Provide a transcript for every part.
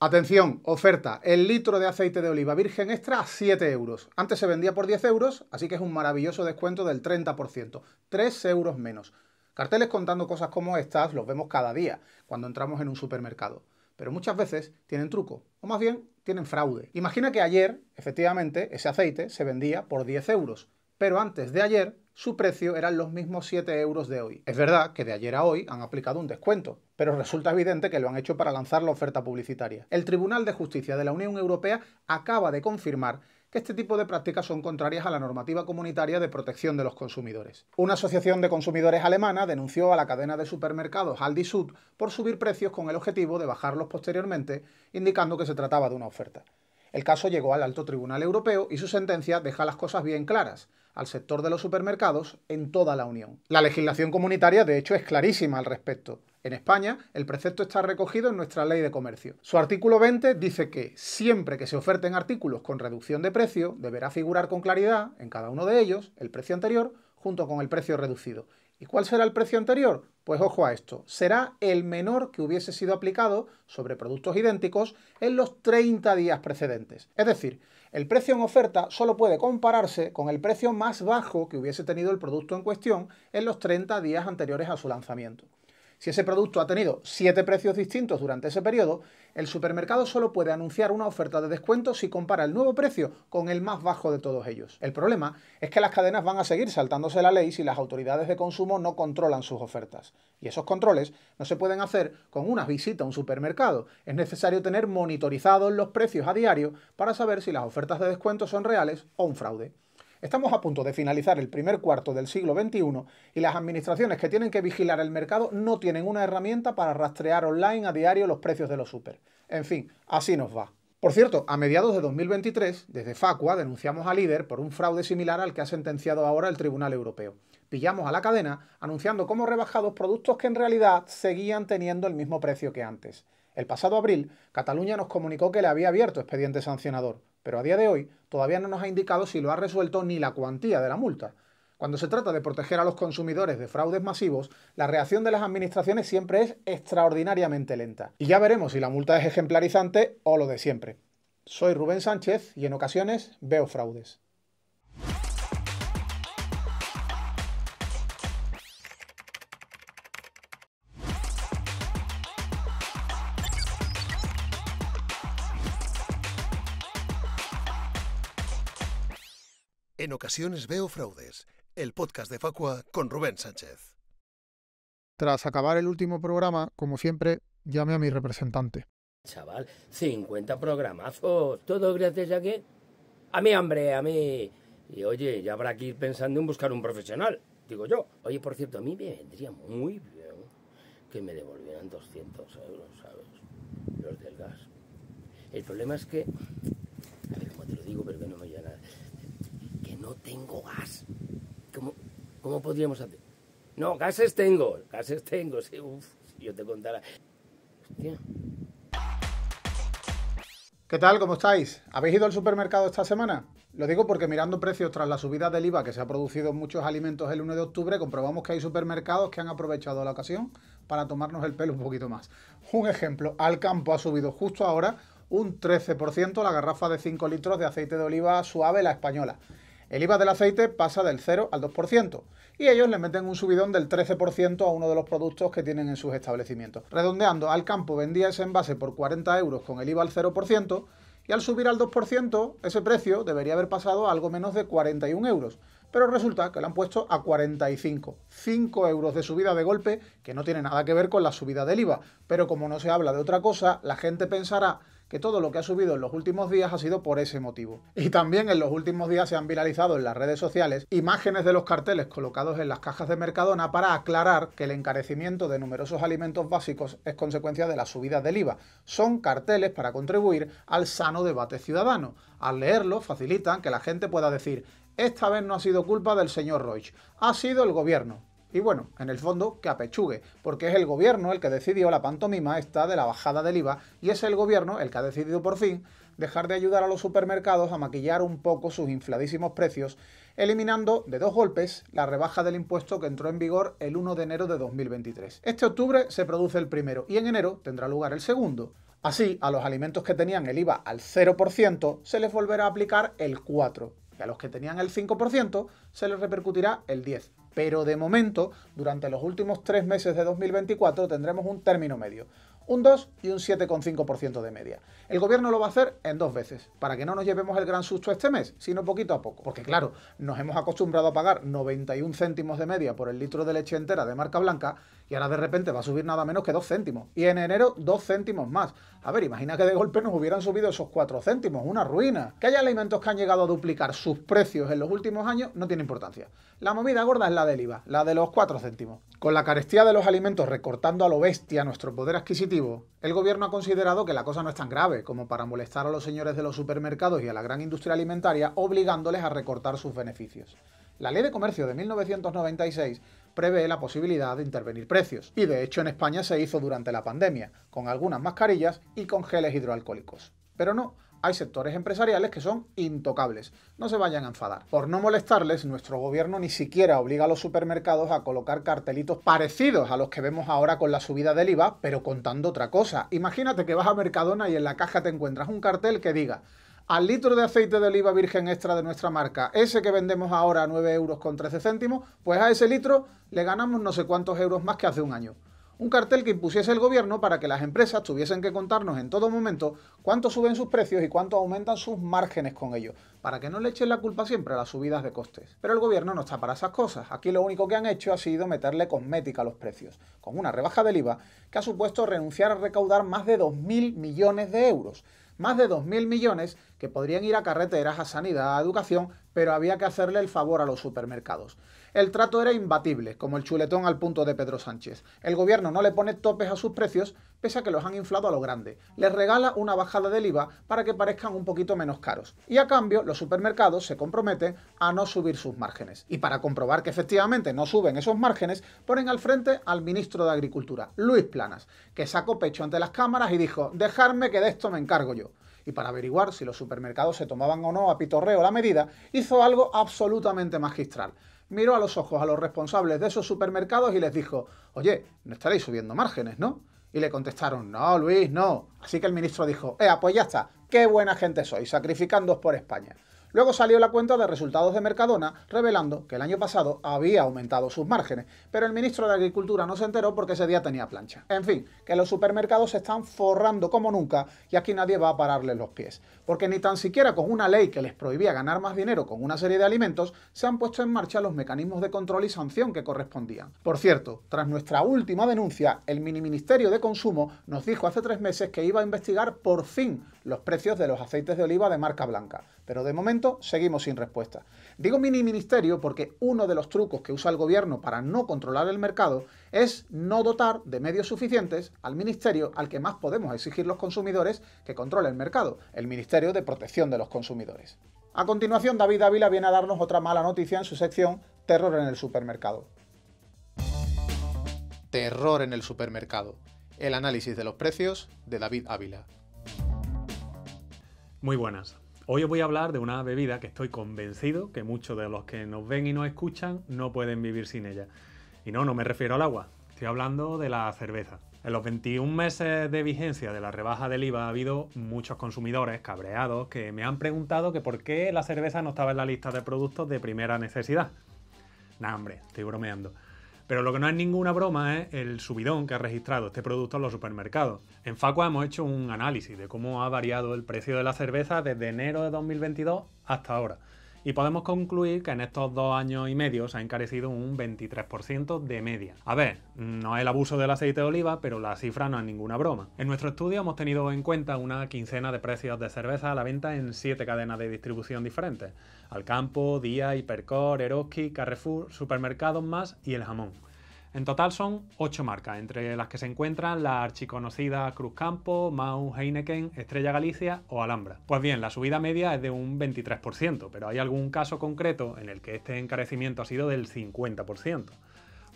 Atención, oferta, el litro de aceite de oliva virgen extra a 7 euros. Antes se vendía por 10 euros, así que es un maravilloso descuento del 30%, 3 euros menos. Carteles contando cosas como estas los vemos cada día cuando entramos en un supermercado, pero muchas veces tienen truco, o más bien tienen fraude. Imagina que ayer, efectivamente, ese aceite se vendía por 10 euros, pero antes de ayer su precio eran los mismos 7 euros de hoy. Es verdad que de ayer a hoy han aplicado un descuento, pero resulta evidente que lo han hecho para lanzar la oferta publicitaria. El Tribunal de Justicia de la Unión Europea acaba de confirmar que este tipo de prácticas son contrarias a la normativa comunitaria de protección de los consumidores. Una asociación de consumidores alemana denunció a la cadena de supermercados Aldi Sud por subir precios con el objetivo de bajarlos posteriormente, indicando que se trataba de una oferta. El caso llegó al Alto Tribunal Europeo y su sentencia deja las cosas bien claras al sector de los supermercados en toda la Unión. La legislación comunitaria, de hecho, es clarísima al respecto. En España, el precepto está recogido en nuestra ley de comercio. Su artículo 20 dice que siempre que se oferten artículos con reducción de precio, deberá figurar con claridad en cada uno de ellos el precio anterior junto con el precio reducido. ¿Y cuál será el precio anterior? Pues ojo a esto, será el menor que hubiese sido aplicado sobre productos idénticos en los 30 días precedentes. Es decir, el precio en oferta solo puede compararse con el precio más bajo que hubiese tenido el producto en cuestión en los 30 días anteriores a su lanzamiento. Si ese producto ha tenido siete precios distintos durante ese periodo, el supermercado solo puede anunciar una oferta de descuento si compara el nuevo precio con el más bajo de todos ellos. El problema es que las cadenas van a seguir saltándose la ley si las autoridades de consumo no controlan sus ofertas. Y esos controles no se pueden hacer con una visita a un supermercado. Es necesario tener monitorizados los precios a diario para saber si las ofertas de descuento son reales o un fraude. Estamos a punto de finalizar el primer cuarto del siglo XXI y las administraciones que tienen que vigilar el mercado no tienen una herramienta para rastrear online a diario los precios de los super. En fin, así nos va. Por cierto, a mediados de 2023, desde Facua denunciamos a Líder por un fraude similar al que ha sentenciado ahora el Tribunal Europeo. Pillamos a la cadena anunciando como rebajados productos que en realidad seguían teniendo el mismo precio que antes. El pasado abril, Cataluña nos comunicó que le había abierto expediente sancionador pero a día de hoy todavía no nos ha indicado si lo ha resuelto ni la cuantía de la multa. Cuando se trata de proteger a los consumidores de fraudes masivos, la reacción de las administraciones siempre es extraordinariamente lenta. Y ya veremos si la multa es ejemplarizante o lo de siempre. Soy Rubén Sánchez y en ocasiones veo fraudes. En ocasiones veo fraudes. El podcast de Facua con Rubén Sánchez. Tras acabar el último programa, como siempre, llame a mi representante. Chaval, 50 programazos. Todo gracias a que. A mí, hambre, a mí. Y oye, ya habrá que ir pensando en buscar un profesional, digo yo. Oye, por cierto, a mí me vendría muy bien que me devolvieran 200 euros, ¿sabes? Los del gas. El problema es que. A ver cómo te lo digo, pero que no me llega nada no tengo gas. ¿Cómo, podríamos hacer? No, gases tengo, gases tengo, sí, yo te contara. Hostia. ¿Qué tal? ¿Cómo estáis? ¿Habéis ido al supermercado esta semana? Lo digo porque mirando precios tras la subida del IVA que se ha producido en muchos alimentos el 1 de octubre, comprobamos que hay supermercados que han aprovechado la ocasión para tomarnos el pelo un poquito más. Un ejemplo, al campo ha subido justo ahora un 13% la garrafa de 5 litros de aceite de oliva suave, la española. El IVA del aceite pasa del 0 al 2% y ellos le meten un subidón del 13% a uno de los productos que tienen en sus establecimientos. Redondeando, al campo vendía ese envase por 40 euros con el IVA al 0% y al subir al 2% ese precio debería haber pasado a algo menos de 41 euros. Pero resulta que lo han puesto a 45. 5 euros de subida de golpe que no tiene nada que ver con la subida del IVA. Pero como no se habla de otra cosa, la gente pensará que todo lo que ha subido en los últimos días ha sido por ese motivo. Y también en los últimos días se han viralizado en las redes sociales imágenes de los carteles colocados en las cajas de Mercadona para aclarar que el encarecimiento de numerosos alimentos básicos es consecuencia de la subida del IVA. Son carteles para contribuir al sano debate ciudadano. Al leerlos facilitan que la gente pueda decir, esta vez no ha sido culpa del señor Roig, ha sido el gobierno. Y bueno, en el fondo, que apechugue, porque es el gobierno el que decidió la pantomima esta de la bajada del IVA y es el gobierno el que ha decidido por fin dejar de ayudar a los supermercados a maquillar un poco sus infladísimos precios, eliminando de dos golpes la rebaja del impuesto que entró en vigor el 1 de enero de 2023. Este octubre se produce el primero y en enero tendrá lugar el segundo. Así, a los alimentos que tenían el IVA al 0% se les volverá a aplicar el 4% y a los que tenían el 5% se les repercutirá el 10% pero de momento, durante los últimos tres meses de 2024, tendremos un término medio un 2 y un 7,5% de media. El gobierno lo va a hacer en dos veces, para que no nos llevemos el gran susto este mes, sino poquito a poco. Porque claro, nos hemos acostumbrado a pagar 91 céntimos de media por el litro de leche entera de marca blanca y ahora de repente va a subir nada menos que 2 céntimos. Y en enero 2 céntimos más. A ver, imagina que de golpe nos hubieran subido esos 4 céntimos, una ruina. Que haya alimentos que han llegado a duplicar sus precios en los últimos años no tiene importancia. La movida gorda es la del IVA, la de los 4 céntimos. Con la carestía de los alimentos recortando a lo bestia nuestro poder adquisitivo, el gobierno ha considerado que la cosa no es tan grave como para molestar a los señores de los supermercados y a la gran industria alimentaria obligándoles a recortar sus beneficios. La ley de comercio de 1996 prevé la posibilidad de intervenir precios, y de hecho en España se hizo durante la pandemia, con algunas mascarillas y con geles hidroalcohólicos. Pero no, hay sectores empresariales que son intocables. No se vayan a enfadar. Por no molestarles, nuestro gobierno ni siquiera obliga a los supermercados a colocar cartelitos parecidos a los que vemos ahora con la subida del IVA, pero contando otra cosa. Imagínate que vas a Mercadona y en la caja te encuentras un cartel que diga al litro de aceite de oliva virgen extra de nuestra marca, ese que vendemos ahora a 9 euros con 13 céntimos, pues a ese litro le ganamos no sé cuántos euros más que hace un año un cartel que impusiese el gobierno para que las empresas tuviesen que contarnos en todo momento cuánto suben sus precios y cuánto aumentan sus márgenes con ellos, para que no le echen la culpa siempre a las subidas de costes. Pero el gobierno no está para esas cosas. Aquí lo único que han hecho ha sido meterle cosmética a los precios, con una rebaja del IVA que ha supuesto renunciar a recaudar más de 2.000 millones de euros. Más de 2.000 millones que podrían ir a carreteras, a sanidad, a educación, pero había que hacerle el favor a los supermercados el trato era imbatible, como el chuletón al punto de Pedro Sánchez. El gobierno no le pone topes a sus precios, pese a que los han inflado a lo grande. Les regala una bajada del IVA para que parezcan un poquito menos caros. Y a cambio, los supermercados se comprometen a no subir sus márgenes. Y para comprobar que efectivamente no suben esos márgenes, ponen al frente al ministro de Agricultura, Luis Planas, que sacó pecho ante las cámaras y dijo, dejarme que de esto me encargo yo y para averiguar si los supermercados se tomaban o no a pitorreo la medida, hizo algo absolutamente magistral miró a los ojos a los responsables de esos supermercados y les dijo, oye, no estaréis subiendo márgenes, ¿no? Y le contestaron, no, Luis, no. Así que el ministro dijo, eh, pues ya está, qué buena gente sois, sacrificándoos por España. Luego salió la cuenta de resultados de Mercadona, revelando que el año pasado había aumentado sus márgenes, pero el ministro de Agricultura no se enteró porque ese día tenía plancha. En fin, que los supermercados se están forrando como nunca y aquí nadie va a pararles los pies, porque ni tan siquiera con una ley que les prohibía ganar más dinero con una serie de alimentos, se han puesto en marcha los mecanismos de control y sanción que correspondían. Por cierto, tras nuestra última denuncia, el mini ministerio de Consumo nos dijo hace tres meses que iba a investigar por fin los precios de los aceites de oliva de marca blanca. Pero de momento seguimos sin respuesta. Digo mini ministerio porque uno de los trucos que usa el gobierno para no controlar el mercado es no dotar de medios suficientes al ministerio al que más podemos exigir los consumidores que controle el mercado, el Ministerio de Protección de los Consumidores. A continuación, David Ávila viene a darnos otra mala noticia en su sección Terror en el supermercado. Terror en el supermercado. El análisis de los precios de David Ávila. Muy buenas. Hoy os voy a hablar de una bebida que estoy convencido que muchos de los que nos ven y nos escuchan no pueden vivir sin ella. Y no, no me refiero al agua, estoy hablando de la cerveza. En los 21 meses de vigencia de la rebaja del IVA ha habido muchos consumidores cabreados que me han preguntado que por qué la cerveza no estaba en la lista de productos de primera necesidad. Nah, hombre, estoy bromeando. Pero lo que no es ninguna broma es el subidón que ha registrado este producto en los supermercados. En Facua hemos hecho un análisis de cómo ha variado el precio de la cerveza desde enero de 2022 hasta ahora. Y podemos concluir que en estos dos años y medio se ha encarecido un 23% de media. A ver, no es el abuso del aceite de oliva, pero la cifra no es ninguna broma. En nuestro estudio hemos tenido en cuenta una quincena de precios de cerveza a la venta en siete cadenas de distribución diferentes. Alcampo, Día, Hipercor, Eroski, Carrefour, supermercados más y el jamón. En total son 8 marcas, entre las que se encuentran archiconocida Cruz Cruzcampo, Mau, Heineken, Estrella Galicia o Alhambra. Pues bien, la subida media es de un 23%, pero hay algún caso concreto en el que este encarecimiento ha sido del 50%.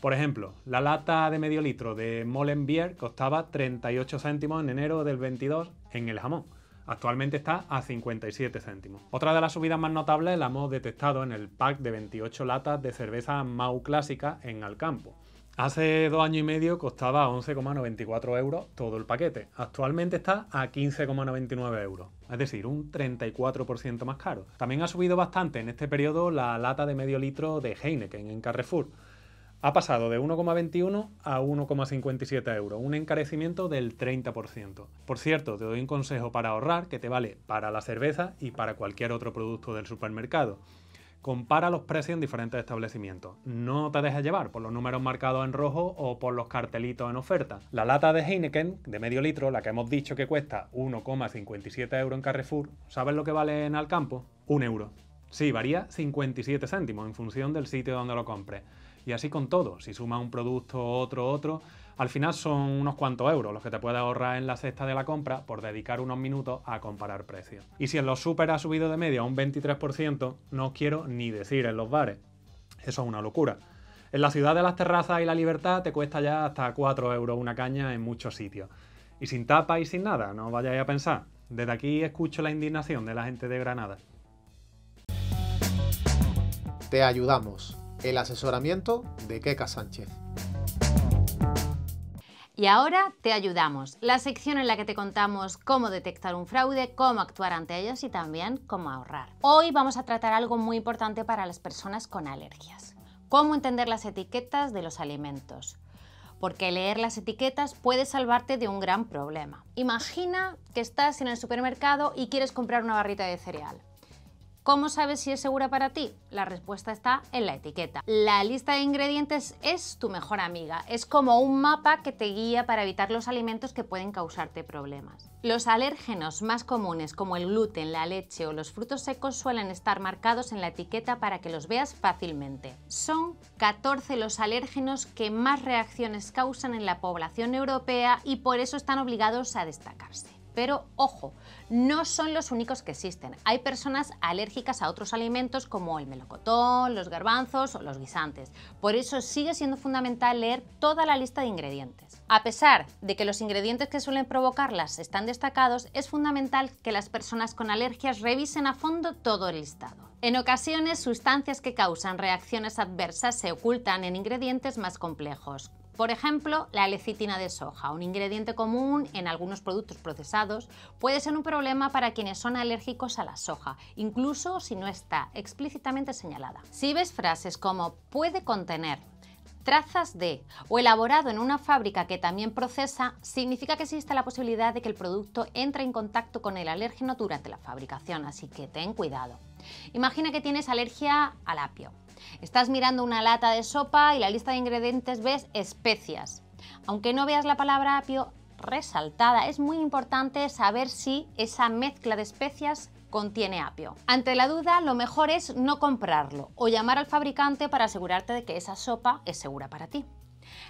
Por ejemplo, la lata de medio litro de Molenbier costaba 38 céntimos en enero del 22 en el jamón. Actualmente está a 57 céntimos. Otra de las subidas más notables la hemos detectado en el pack de 28 latas de cerveza Mau Clásica en Alcampo Hace dos años y medio costaba 11,94 euros todo el paquete. Actualmente está a 15,99 euros, es decir, un 34% más caro. También ha subido bastante en este periodo la lata de medio litro de Heineken en Carrefour. Ha pasado de 1,21 a 1,57 euros, un encarecimiento del 30%. Por cierto, te doy un consejo para ahorrar que te vale para la cerveza y para cualquier otro producto del supermercado. Compara los precios en diferentes establecimientos. No te dejes llevar por los números marcados en rojo o por los cartelitos en oferta. La lata de Heineken de medio litro, la que hemos dicho que cuesta 1,57 euros en Carrefour, ¿sabes lo que vale en Alcampo? Un euro. Sí, varía 57 céntimos en función del sitio donde lo compres. Y así con todo, si sumas un producto, otro, otro, al final son unos cuantos euros los que te puedes ahorrar en la cesta de la compra por dedicar unos minutos a comparar precios. Y si en los super ha subido de media un 23%, no quiero ni decir en los bares. Eso es una locura. En la ciudad de las terrazas y la libertad te cuesta ya hasta 4 euros una caña en muchos sitios. Y sin tapa y sin nada, no vayáis a pensar. Desde aquí escucho la indignación de la gente de Granada. Te ayudamos el asesoramiento de Keka Sánchez. Y ahora te ayudamos, la sección en la que te contamos cómo detectar un fraude, cómo actuar ante ellos y también cómo ahorrar. Hoy vamos a tratar algo muy importante para las personas con alergias, cómo entender las etiquetas de los alimentos. Porque leer las etiquetas puede salvarte de un gran problema. Imagina que estás en el supermercado y quieres comprar una barrita de cereal. ¿Cómo sabes si es segura para ti? La respuesta está en la etiqueta. La lista de ingredientes es tu mejor amiga, es como un mapa que te guía para evitar los alimentos que pueden causarte problemas. Los alérgenos más comunes como el gluten, la leche o los frutos secos suelen estar marcados en la etiqueta para que los veas fácilmente. Son 14 los alérgenos que más reacciones causan en la población europea y por eso están obligados a destacarse pero ojo, no son los únicos que existen. Hay personas alérgicas a otros alimentos como el melocotón, los garbanzos o los guisantes. Por eso sigue siendo fundamental leer toda la lista de ingredientes. A pesar de que los ingredientes que suelen provocarlas están destacados, es fundamental que las personas con alergias revisen a fondo todo el listado. En ocasiones, sustancias que causan reacciones adversas se ocultan en ingredientes más complejos, por ejemplo, la lecitina de soja, un ingrediente común en algunos productos procesados, puede ser un problema para quienes son alérgicos a la soja, incluso si no está explícitamente señalada. Si ves frases como puede contener, trazas de o elaborado en una fábrica que también procesa, significa que existe la posibilidad de que el producto entre en contacto con el alérgeno durante la fabricación, así que ten cuidado. Imagina que tienes alergia al apio Estás mirando una lata de sopa y la lista de ingredientes ves especias. Aunque no veas la palabra apio resaltada, es muy importante saber si esa mezcla de especias contiene apio. Ante la duda, lo mejor es no comprarlo o llamar al fabricante para asegurarte de que esa sopa es segura para ti.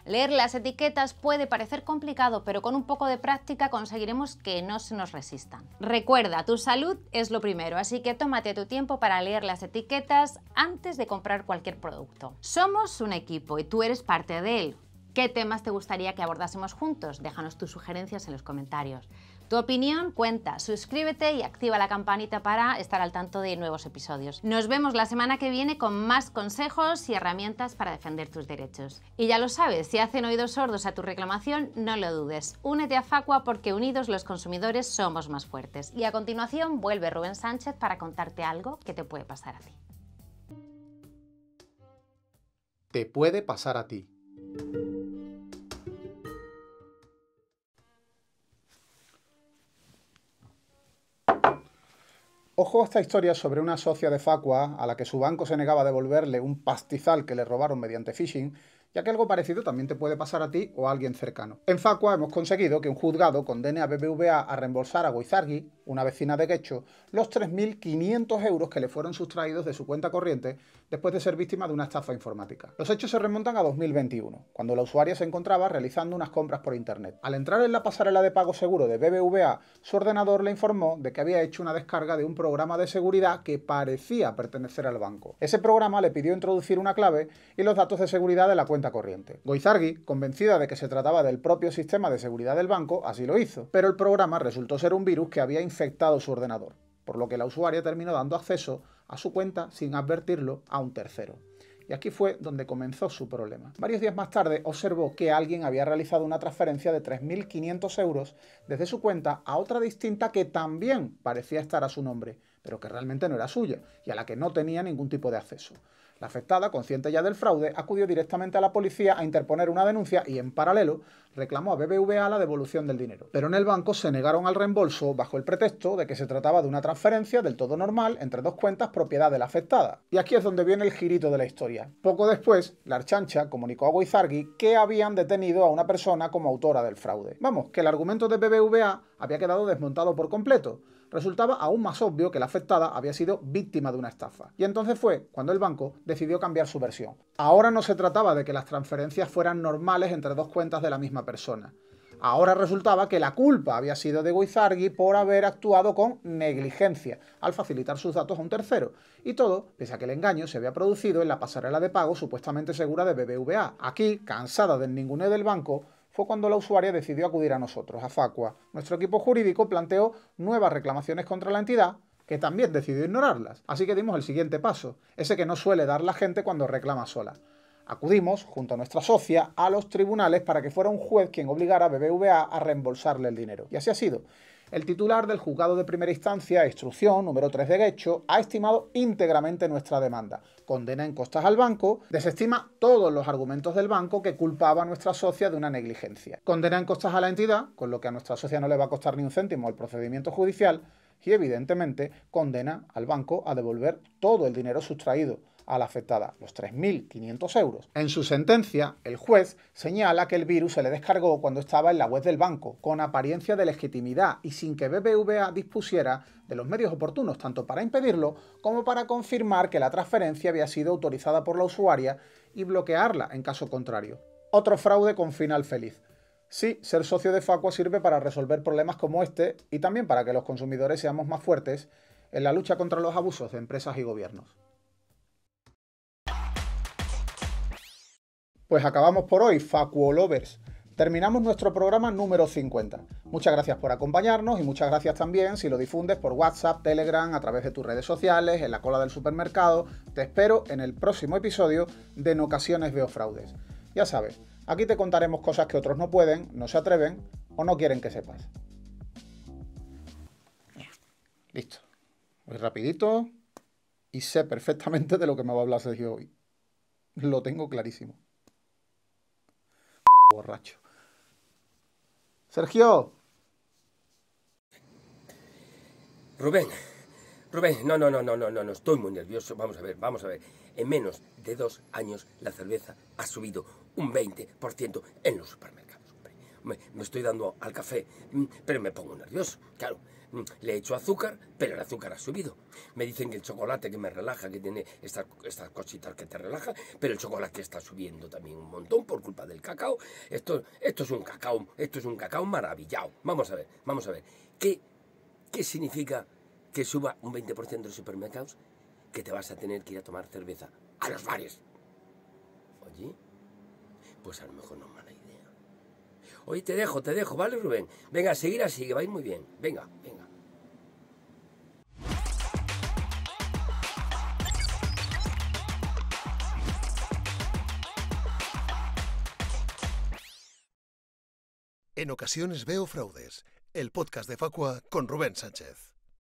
Leer las etiquetas puede parecer complicado, pero con un poco de práctica conseguiremos que no se nos resistan. Recuerda, tu salud es lo primero, así que tómate tu tiempo para leer las etiquetas antes de comprar cualquier producto. Somos un equipo y tú eres parte de él. ¿Qué temas te gustaría que abordásemos juntos? Déjanos tus sugerencias en los comentarios. Tu opinión cuenta. Suscríbete y activa la campanita para estar al tanto de nuevos episodios. Nos vemos la semana que viene con más consejos y herramientas para defender tus derechos. Y ya lo sabes, si hacen oídos sordos a tu reclamación, no lo dudes. Únete a Facua porque unidos los consumidores somos más fuertes. Y a continuación vuelve Rubén Sánchez para contarte algo que te puede pasar a ti. Te puede pasar a ti. Ojo a esta historia sobre una socia de Facua a la que su banco se negaba a devolverle un pastizal que le robaron mediante phishing ya que algo parecido también te puede pasar a ti o a alguien cercano. En Facua hemos conseguido que un juzgado condene a BBVA a reembolsar a goizargi una vecina de Quecho, los 3.500 euros que le fueron sustraídos de su cuenta corriente después de ser víctima de una estafa informática. Los hechos se remontan a 2021, cuando la usuaria se encontraba realizando unas compras por internet. Al entrar en la pasarela de pago seguro de BBVA, su ordenador le informó de que había hecho una descarga de un programa de seguridad que parecía pertenecer al banco. Ese programa le pidió introducir una clave y los datos de seguridad de la cuenta corriente. Goizargui, convencida de que se trataba del propio sistema de seguridad del banco, así lo hizo, pero el programa resultó ser un virus que había infectado su ordenador, por lo que la usuaria terminó dando acceso a su cuenta sin advertirlo a un tercero. Y aquí fue donde comenzó su problema. Varios días más tarde observó que alguien había realizado una transferencia de 3.500 euros desde su cuenta a otra distinta que también parecía estar a su nombre, pero que realmente no era suya y a la que no tenía ningún tipo de acceso. La afectada, consciente ya del fraude, acudió directamente a la policía a interponer una denuncia y, en paralelo, reclamó a BBVA la devolución del dinero. Pero en el banco se negaron al reembolso bajo el pretexto de que se trataba de una transferencia del todo normal entre dos cuentas propiedad de la afectada. Y aquí es donde viene el girito de la historia. Poco después, la archancha comunicó a Guizargui que habían detenido a una persona como autora del fraude. Vamos, que el argumento de BBVA había quedado desmontado por completo resultaba aún más obvio que la afectada había sido víctima de una estafa. Y entonces fue cuando el banco decidió cambiar su versión. Ahora no se trataba de que las transferencias fueran normales entre dos cuentas de la misma persona. Ahora resultaba que la culpa había sido de Guizargui por haber actuado con negligencia al facilitar sus datos a un tercero. Y todo, pese a que el engaño se había producido en la pasarela de pago supuestamente segura de BBVA. Aquí, cansada del ninguneo del banco, fue cuando la usuaria decidió acudir a nosotros, a Facua. Nuestro equipo jurídico planteó nuevas reclamaciones contra la entidad, que también decidió ignorarlas. Así que dimos el siguiente paso, ese que no suele dar la gente cuando reclama sola. Acudimos, junto a nuestra socia, a los tribunales para que fuera un juez quien obligara a BBVA a reembolsarle el dinero. Y así ha sido. El titular del juzgado de primera instancia, instrucción número 3 de Guecho, ha estimado íntegramente nuestra demanda, condena en costas al banco, desestima todos los argumentos del banco que culpaba a nuestra socia de una negligencia, condena en costas a la entidad, con lo que a nuestra socia no le va a costar ni un céntimo el procedimiento judicial, y evidentemente condena al banco a devolver todo el dinero sustraído a la afectada, los 3.500 euros. En su sentencia, el juez señala que el virus se le descargó cuando estaba en la web del banco, con apariencia de legitimidad y sin que BBVA dispusiera de los medios oportunos tanto para impedirlo como para confirmar que la transferencia había sido autorizada por la usuaria y bloquearla en caso contrario. Otro fraude con final feliz. Sí, ser socio de Facua sirve para resolver problemas como este y también para que los consumidores seamos más fuertes en la lucha contra los abusos de empresas y gobiernos. Pues acabamos por hoy, Facuolovers. Terminamos nuestro programa número 50. Muchas gracias por acompañarnos y muchas gracias también si lo difundes por WhatsApp, Telegram, a través de tus redes sociales, en la cola del supermercado. Te espero en el próximo episodio de En ocasiones veo fraudes. Ya sabes, aquí te contaremos cosas que otros no pueden, no se atreven o no quieren que sepas. Listo. Voy rapidito y sé perfectamente de lo que me va a hablar Sergio hoy. Lo tengo clarísimo borracho. Sergio. Rubén, Rubén, no, no, no, no, no, no, estoy muy nervioso. Vamos a ver, vamos a ver. En menos de dos años la cerveza ha subido un 20% en los supermercados. me estoy dando al café, mm, pero me pongo nervioso, claro. Mm, le he hecho azúcar, pero el azúcar ha subido. Me dicen que el chocolate que me relaja, que tiene estas, cositas que te relaja, pero el chocolate está subiendo también un montón por culpa del cacao. Esto, esto es un cacao, esto es un cacao maravillado. Vamos a ver, vamos a ver. ¿Qué, qué significa que suba un 20% de los supermercados? Que te vas a tener que ir a tomar cerveza a los bares. Oye, pues a lo mejor no, más. Hoy te dejo, te dejo, ¿vale, Rubén? Venga, seguir así, que vais muy bien. Venga, venga. En ocasiones veo fraudes. El podcast de Facua con Rubén Sánchez.